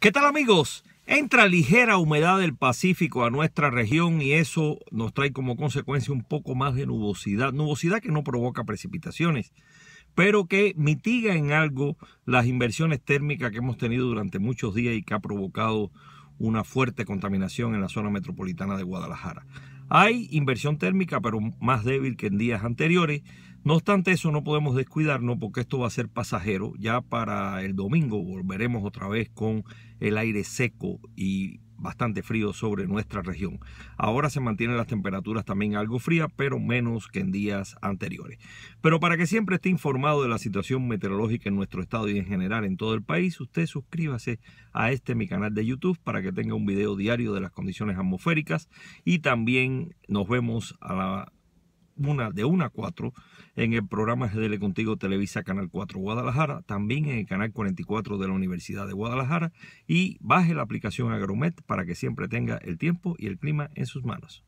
¿Qué tal amigos? Entra ligera humedad del Pacífico a nuestra región y eso nos trae como consecuencia un poco más de nubosidad, nubosidad que no provoca precipitaciones, pero que mitiga en algo las inversiones térmicas que hemos tenido durante muchos días y que ha provocado una fuerte contaminación en la zona metropolitana de Guadalajara. Hay inversión térmica, pero más débil que en días anteriores. No obstante eso, no podemos descuidarnos porque esto va a ser pasajero. Ya para el domingo volveremos otra vez con el aire seco y bastante frío sobre nuestra región. Ahora se mantienen las temperaturas también algo frías, pero menos que en días anteriores. Pero para que siempre esté informado de la situación meteorológica en nuestro estado y en general en todo el país, usted suscríbase a este mi canal de YouTube para que tenga un video diario de las condiciones atmosféricas y también nos vemos a la una, de 1 a 4 en el programa GDL Contigo Televisa Canal 4 Guadalajara, también en el Canal 44 de la Universidad de Guadalajara y baje la aplicación Agromet para que siempre tenga el tiempo y el clima en sus manos.